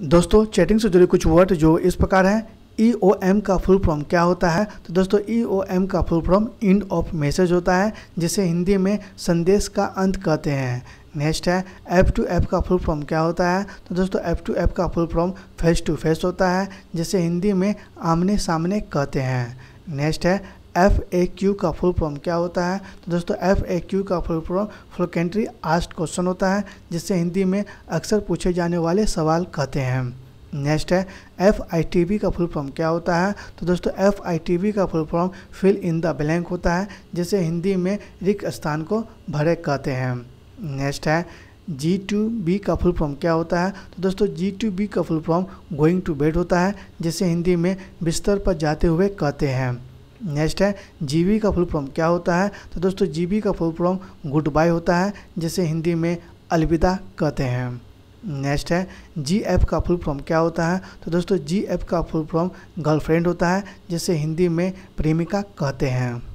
दोस्तों चैटिंग से जुड़े कुछ वर्ड जो इस प्रकार हैं ई ओ एम का फुल फॉर्म क्या होता है तो दोस्तों ई ओ एम का full form end of message होता है जिसे हिंदी में संदेश का अंत कहते हैं नेक्स्ट है एफ टू एफ का फुल फॉर्म क्या होता है तो दोस्तों एफ टू एफ का full form face to face होता है जिसे हिंदी में आमने सामने कहते हैं नेक्स्ट है एफ ए क्यू का फुल फॉर्म क्या होता है तो दोस्तों एफ ए क्यू का full form frequently asked question होता है जिससे हिंदी में अक्सर पूछे जाने वाले सवाल कहते हैं नेक्स्ट है एफ आई टी बी का फुल फॉर्म क्या होता है तो दोस्तों एफ आई टी बी का full form fill in the blank होता है जिसे हिंदी में रिक्त स्थान को भरे कहते हैं नेक्स्ट है जी टू बी का फुल फॉर्म क्या होता है तो दोस्तों जी टू बी का full form going to bed होता है जिसे हिंदी में बिस्तर पर जाते हुए कहते हैं नेक्स्ट है जीवी का फुल फॉर्म क्या होता है तो दोस्तों जीवी का फुल फॉर्म गुड बाय होता है जिसे हिंदी में अलविदा कहते हैं नेक्स्ट है जी एफ का फुल फॉर्म क्या होता है तो दोस्तों जी एफ का फुल फॉर्म गर्लफ्रेंड होता है जिसे हिंदी में प्रेमिका कहते हैं